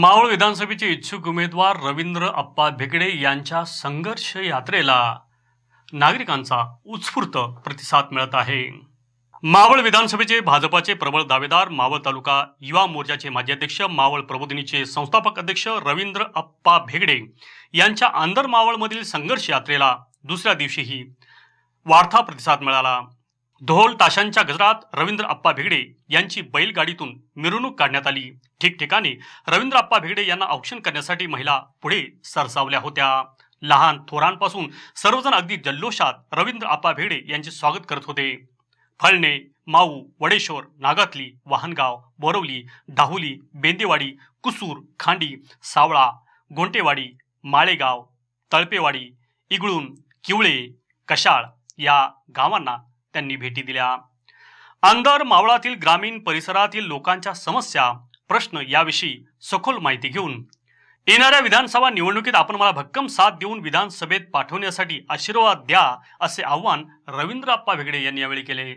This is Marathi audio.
मावळ विधानसभेचे इच्छुक उमेदवार रवींद्र अप्पा भेगडे यांच्या संघर्ष यात्रेला नागरिकांचा उत्स्फूर्त प्रतिसाद मिळत आहे मावळ विधानसभेचे भाजपाचे प्रबळ दावेदार मावळ तालुका युवा मोर्चाचे माजी अध्यक्ष मावळ प्रबोधिनीचे संस्थापक अध्यक्ष रवींद्र अप्पा भेगडे यांच्या आंदर मावळमधील संघर्ष यात्रेला दुसऱ्या दिवशीही वार्ता प्रतिसाद मिळाला ढोल ताशांच्या गजरात रवींद्र आप्पा भिगडे यांची बैलगाडीतून मिरवणूक काढण्यात आली ठिकठिकाणी रवींद्र आप्पा भिगडे यांना औक्षण करण्यासाठी महिला पुढे सरसावल्या होत्या लहान थोरांपासून सर्वजण अगदी जल्लोषात रवींद्र आप्पा भिगडे यांचे स्वागत करत होते फळणे माऊ वडेश्वर नागातली वाहनगाव बोरवली दाहुली बेंदेवाडी कुसूर खांडी सावळा गोंटेवाडी माळेगाव तळपेवाडी इगळून किवळे कशाळ या गावांना त्यांनी भेटी दिल्या आमदार मावळातील ग्रामीण परिसरातील लोकांच्या समस्या प्रश्न याविषयी सखोल माहिती घेऊन येणाऱ्या विधानसभा निवडणुकीत आपण मला भक्कम साथ देऊन विधानसभेत पाठवण्यासाठी आशीर्वाद द्या असे आव्हान रवींद्र आप्पा भेगडे यांनी यावेळी केले